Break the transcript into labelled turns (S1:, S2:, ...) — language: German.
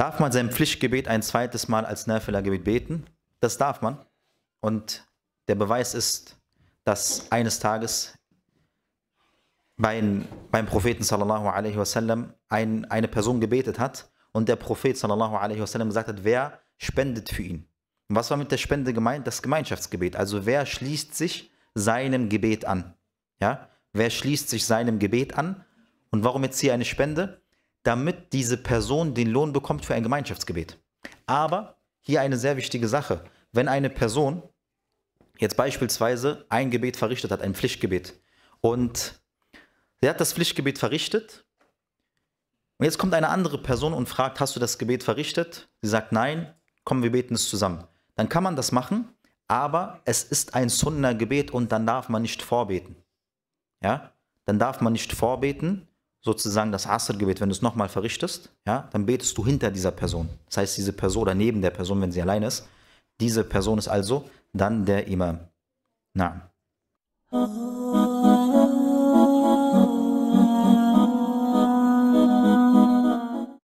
S1: Darf man sein Pflichtgebet ein zweites Mal als Nafila-Gebet beten? Das darf man. Und der Beweis ist, dass eines Tages beim, beim Propheten sallallahu alaihi wasallam ein, eine Person gebetet hat und der Prophet sallallahu alaihi wasallam gesagt hat, wer spendet für ihn? Und was war mit der Spende gemeint? Das Gemeinschaftsgebet. Also wer schließt sich seinem Gebet an? Ja? Wer schließt sich seinem Gebet an? Und warum jetzt hier eine Spende? damit diese Person den Lohn bekommt für ein Gemeinschaftsgebet. Aber hier eine sehr wichtige Sache. Wenn eine Person jetzt beispielsweise ein Gebet verrichtet hat, ein Pflichtgebet, und sie hat das Pflichtgebet verrichtet, und jetzt kommt eine andere Person und fragt, hast du das Gebet verrichtet? Sie sagt, nein, komm, wir beten es zusammen. Dann kann man das machen, aber es ist ein Sunna-Gebet und dann darf man nicht vorbeten. Ja, dann darf man nicht vorbeten, sozusagen das Asr-Gebet, wenn du es nochmal verrichtest, ja, dann betest du hinter dieser Person. Das heißt, diese Person oder neben der Person, wenn sie allein ist, diese Person ist also dann der Imam. Na. Oh.